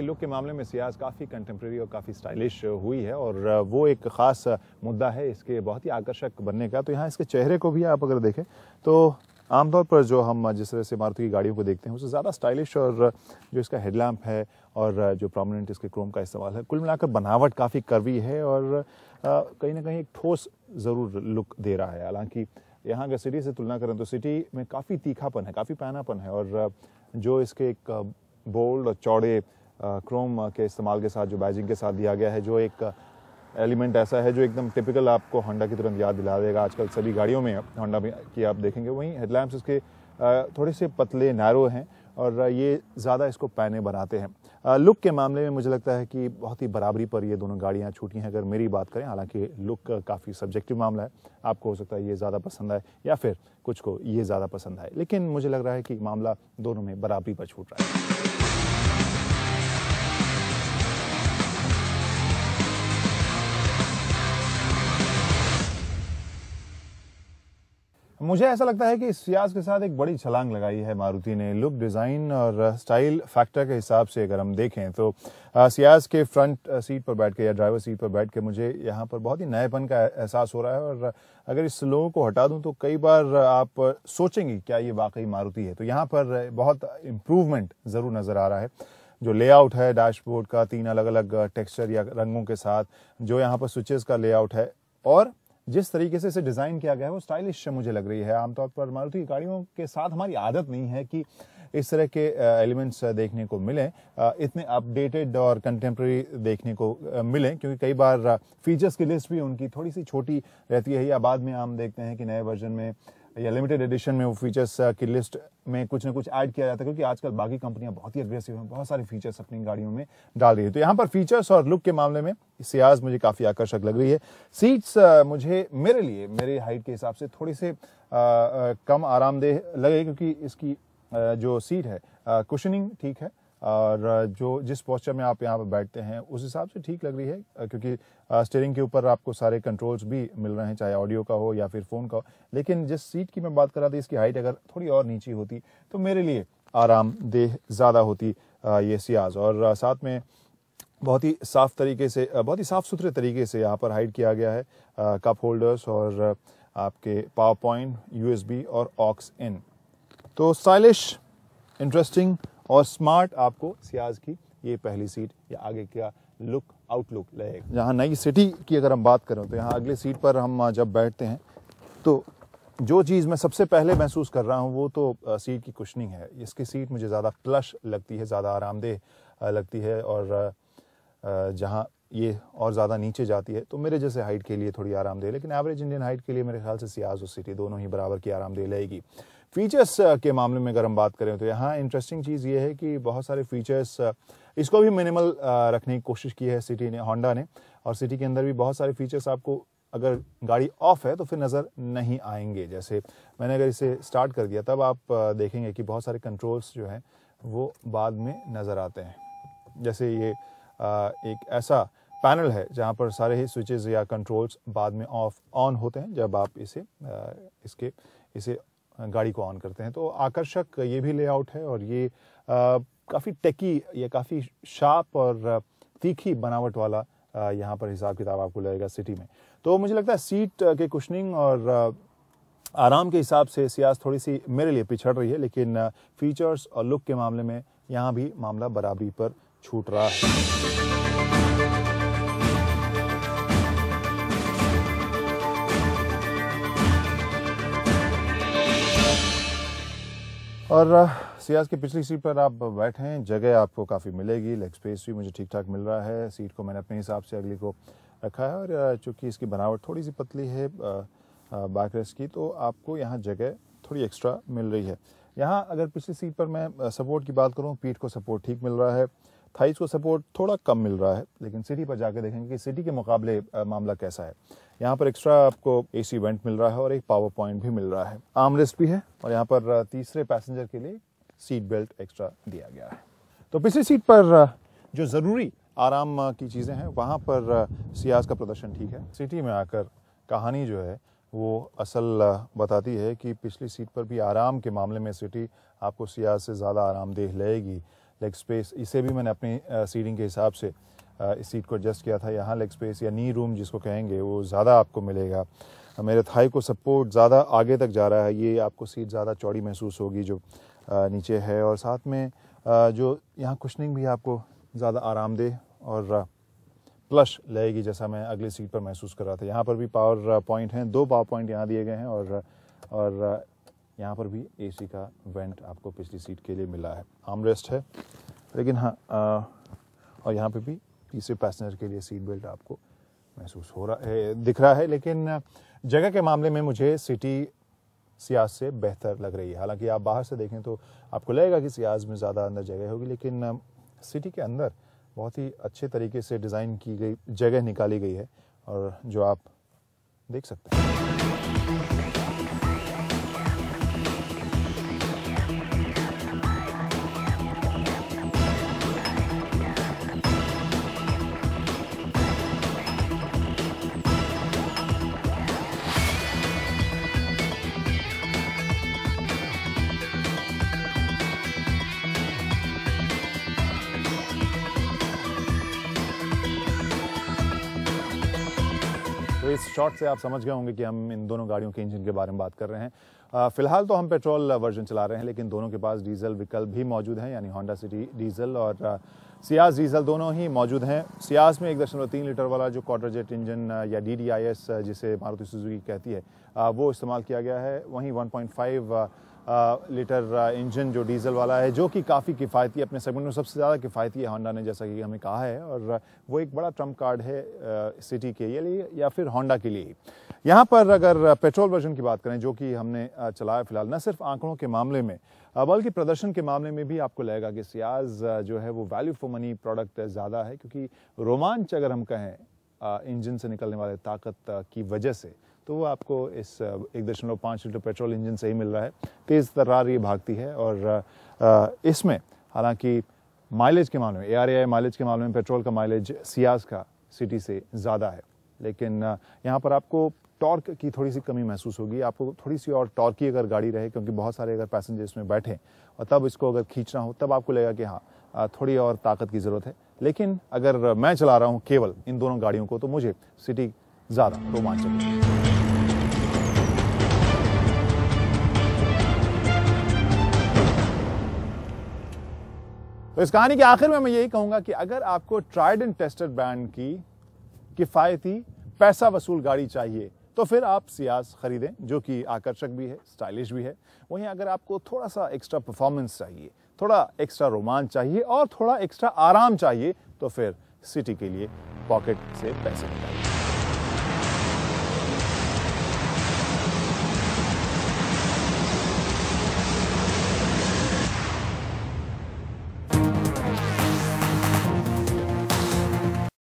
के लुक के मामले में सियाज काफ़ी कंटेम्प्रेरी और काफ़ी स्टाइलिश हुई है और वो एक ख़ास मुद्दा है इसके बहुत ही आकर्षक बनने का तो यहाँ इसके चेहरे को भी आप अगर देखें तो आमतौर पर जो हम जिस तरह से मारुति की गाड़ियों को देखते हैं उससे ज़्यादा स्टाइलिश और जो इसका हेडलैम्प है और जो प्रोमिनेंट इसके क्रोम का इस्तेमाल है कुल मिलाकर बनावट काफ़ी करवी है और कहीं ना कहीं एक ठोस ज़रूर लुक दे रहा है हालांकि यहाँ अगर सिटी से तुलना करें तो सिटी में काफ़ी तीखापन है काफ़ी पैनापन है और जो इसके एक बोल्ड और चौड़े क्रोम के इस्तेमाल के साथ जो बैजिंग के साथ दिया गया है जो एक एलिमेंट ऐसा है जो एकदम टिपिकल आपको होंडा की तुरंत याद दिला देगा आजकल सभी गाड़ियों में होंडा की आप देखेंगे वहीं हेडलैम्प्स इसके थोड़े से पतले नैरो हैं और ये ज़्यादा इसको पैने बनाते हैं लुक के मामले में मुझे लगता है कि बहुत ही बराबरी पर ये दोनों गाड़ियाँ छूटी हैं अगर मेरी बात करें हालांकि लुक काफ़ी सब्जेक्टिव मामला है आपको हो सकता है ये ज़्यादा पसंद आए या फिर कुछ को ये ज़्यादा पसंद आए लेकिन मुझे लग रहा है कि मामला दोनों में बराबरी पर छूट रहा है मुझे ऐसा लगता है कि इस सियाज के साथ एक बड़ी छलांग लगाई है मारुति ने लुक डिज़ाइन और स्टाइल फैक्टर के हिसाब से अगर हम देखें तो सियाज के फ्रंट सीट पर बैठ के या ड्राइवर सीट पर बैठ के मुझे यहाँ पर बहुत ही नएपन का एहसास हो रहा है और अगर इस लोगों को हटा दूं तो कई बार आप सोचेंगे क्या ये वाकई मारुति है तो यहाँ पर बहुत इम्प्रूवमेंट ज़रूर नज़र आ रहा है जो लेआउट है डैशबोर्ड का तीन अलग अलग टेक्सचर या रंगों के साथ जो यहाँ पर स्विचेस का लेआउट है और जिस तरीके से इसे डिज़ाइन किया गया है वो स्टाइलिश मुझे लग रही है आमतौर पर मारुति की गाड़ियों के साथ हमारी आदत नहीं है कि इस तरह के एलिमेंट्स देखने को मिले इतने अपडेटेड और कंटेम्प्रेरी देखने को मिले क्योंकि कई बार फीचर्स की लिस्ट भी उनकी थोड़ी सी छोटी रहती है या बाद में हम देखते हैं कि नए वर्जन में या लिमिटेड एडिशन में वो फीचर्स की लिस्ट में कुछ ना कुछ ऐड किया जाता है क्योंकि आजकल बाकी कंपनियां बहुत ही अग्रेसिव हैं बहुत सारे फीचर्स अपनी गाड़ियों में डाल रही है तो यहाँ पर फीचर्स और लुक के मामले में सियाज मुझे काफ़ी आकर्षक लग रही है सीट्स मुझे मेरे लिए मेरे हाइट के हिसाब से थोड़ी से कम आरामदेह लगे क्योंकि इसकी जो सीट है कुशनिंग ठीक है और जो जिस पोस्चर में आप यहाँ पर बैठते हैं उस हिसाब से ठीक लग रही है क्योंकि स्टेयरिंग के ऊपर आपको सारे कंट्रोल्स भी मिल रहे हैं चाहे ऑडियो का हो या फिर फ़ोन का हो लेकिन जिस सीट की मैं बात कर रहा था इसकी हाइट अगर थोड़ी और नीची होती तो मेरे लिए आरामदेह ज़्यादा होती ये सियाज और साथ में बहुत ही साफ तरीके से बहुत ही साफ़ सुथरे तरीके से यहाँ पर हाइड किया गया है कप होल्डर्स और आपके पावर पॉइंट यूएसबी और ऑक्स इन तो स्टाइलिश इंटरेस्टिंग और स्मार्ट आपको सियाज की ये पहली सीट या आगे क्या लुक आउटलुक रहेगा जहाँ नई सिटी की अगर हम बात करें तो यहाँ अगले सीट पर हम जब बैठते हैं तो जो चीज़ मैं सबसे पहले महसूस कर रहा हूँ वो तो सीट की कुशनिंग है इसकी सीट मुझे ज़्यादा क्लश लगती है ज़्यादा आरामदेह लगती है और जहाँ ये और ज़्यादा नीचे जाती है तो मेरे जैसे हाइट के लिए थोड़ी आराम दे लेकिन एवरेज इंडियन हाइट के लिए मेरे ख्याल से सियाज और सिटी दोनों ही बराबर की दे लेगी फीचर्स के मामले में अगर हम बात करें तो यहाँ इंटरेस्टिंग चीज़ ये है कि बहुत सारे फीचर्स इसको भी मिनिमल रखने की कोशिश की है सिटी ने होंडा ने और सिटी के अंदर भी बहुत सारे फीचर्स आपको अगर गाड़ी ऑफ है तो फिर नज़र नहीं आएंगे जैसे मैंने अगर इसे स्टार्ट कर दिया तब आप देखेंगे कि बहुत सारे कंट्रोल्स जो हैं वो बाद में नज़र आते हैं जैसे ये एक ऐसा पैनल है जहाँ पर सारे ही स्विचेस या कंट्रोल्स बाद में ऑफ ऑन होते हैं जब आप इसे इसके इसे गाड़ी को ऑन करते हैं तो आकर्षक ये भी लेआउट है और ये काफ़ी टेकी या काफ़ी शार्प और तीखी बनावट वाला यहाँ पर हिसाब किताब आपको लगेगा सिटी में तो मुझे लगता है सीट के कुशनिंग और आराम के हिसाब से सियास थोड़ी सी मेरे लिए पिछड़ रही है लेकिन फीचर्स और लुक के मामले में यहाँ भी मामला बराबरी पर छूट रहा है और सियाज के पिछली सीट पर आप बैठे हैं जगह आपको काफ़ी मिलेगी लेग स्पेस भी मुझे ठीक ठाक मिल रहा है सीट को मैंने अपने हिसाब से अगली को रखा है और चूंकि इसकी बनावट थोड़ी सी पतली है बाइक रेस की तो आपको यहाँ जगह थोड़ी एक्स्ट्रा मिल रही है यहाँ अगर पिछली सीट पर मैं सपोर्ट की बात करूँ पीठ को सपोर्ट ठीक मिल रहा है थाइस को सपोर्ट थोड़ा कम मिल रहा है लेकिन सिटी पर जाके देखेंगे कि सिटी के मुकाबले मामला कैसा है यहाँ पर एक्स्ट्रा आपको ए सी वेंट मिल रहा है और एक पावर पॉइंट भी मिल रहा है रेस्ट भी है और यहाँ पर तीसरे पैसेंजर के लिए सीट बेल्ट एक्स्ट्रा दिया गया है तो पिछली सीट पर जो ज़रूरी आराम की चीज़ें हैं वहाँ पर सियाज का प्रदर्शन ठीक है सिटी में आकर कहानी जो है वो असल बताती है कि पिछली सीट पर भी आराम के मामले में सिटी आपको सियाज से ज़्यादा आरामदेह लेगी लेग स्पेस इसे भी मैंने अपनी सीटिंग के हिसाब से इस सीट को एडजस्ट किया था यहाँ लेग स्पेस या नी रूम जिसको कहेंगे वो ज़्यादा आपको मिलेगा मेरे थाई को सपोर्ट ज़्यादा आगे तक जा रहा है ये आपको सीट ज़्यादा चौड़ी महसूस होगी जो नीचे है और साथ में जो यहाँ कुशनिंग भी आपको ज़्यादा आरामदेह और प्लश लगेगी जैसा मैं अगली सीट पर महसूस कर रहा था यहाँ पर भी पावर पॉइंट हैं दो पावर पॉइंट यहाँ दिए गए हैं और और यहाँ पर भी एसी का वेंट आपको पिछली सीट के लिए मिला है रेस्ट है लेकिन हाँ और यहाँ पे भी तीसरे पैसेंजर के लिए सीट बेल्ट आपको महसूस हो रहा है दिख रहा है लेकिन जगह के मामले में मुझे सिटी सियाज से बेहतर लग रही है हालांकि आप बाहर से देखें तो आपको लगेगा कि सियाज में ज़्यादा अंदर जगह होगी लेकिन सिटी के अंदर बहुत ही अच्छे तरीके से डिज़ाइन की गई जगह निकाली गई है और जो आप देख सकते हैं तो इस शॉट से आप समझ गए होंगे कि हम इन दोनों गाड़ियों के इंजन के बारे में बात कर रहे हैं फिलहाल तो हम पेट्रोल वर्जन चला रहे हैं लेकिन दोनों के पास डीजल विकल्प भी मौजूद हैं यानी होंडा सिटी डीजल और सियाज डीजल दोनों ही मौजूद हैं सियाज में एक दशमलव तीन लीटर वाला जो क्वार्टर जेट इंजन या डी जिसे मारुति सुजुकी कहती है वो इस्तेमाल किया गया है वहीं वन लीटर इंजन जो डीजल वाला है जो कि काफ़ी किफ़ायती अपने सेगमेंट में सबसे ज़्यादा किफ़ायती है होंडा ने जैसा कि हमें कहा है और वो एक बड़ा ट्रम्प कार्ड है सिटी के लिए या फिर होंडा के लिए ही यहाँ पर अगर पेट्रोल वर्जन की बात करें जो कि हमने चलाया फिलहाल न सिर्फ आंकड़ों के मामले में बल्कि प्रदर्शन के मामले में भी आपको लगेगा कि सियाज जो है वो वैल्यू फॉर मनी प्रोडक्ट ज़्यादा है क्योंकि रोमांच अगर हम कहें इंजन से निकलने वाले ताकत की वजह से तो वो आपको इस एक दशमलव पाँच लीटर पेट्रोल इंजन से ही मिल रहा है तेज़ तर्रार ये भागती है और इसमें हालांकि माइलेज के मामले में ए माइलेज के मामले में पेट्रोल का माइलेज सियाज का सिटी से ज़्यादा है लेकिन यहाँ पर आपको टॉर्क की थोड़ी सी कमी महसूस होगी आपको थोड़ी सी और टॉर्क की अगर गाड़ी रहे क्योंकि बहुत सारे अगर पैसेंजर इसमें बैठे और तब इसको अगर खींचना हो तब आपको लगेगा कि हाँ थोड़ी और ताकत की ज़रूरत है लेकिन अगर मैं चला रहा हूँ केवल इन दोनों गाड़ियों को तो मुझे सिटी ज़्यादा रोमांचक तो इस कहानी के आखिर में मैं यही कहूँगा कि अगर आपको ट्राइड एंड टेस्टेड ब्रांड की किफ़ायती पैसा वसूल गाड़ी चाहिए तो फिर आप सियास खरीदें जो कि आकर्षक भी है स्टाइलिश भी है वहीं अगर आपको थोड़ा सा एक्स्ट्रा परफॉर्मेंस चाहिए थोड़ा एक्स्ट्रा रोमांच चाहिए और थोड़ा एक्स्ट्रा आराम चाहिए तो फिर सिटी के लिए पॉकेट से पैसे निकालिए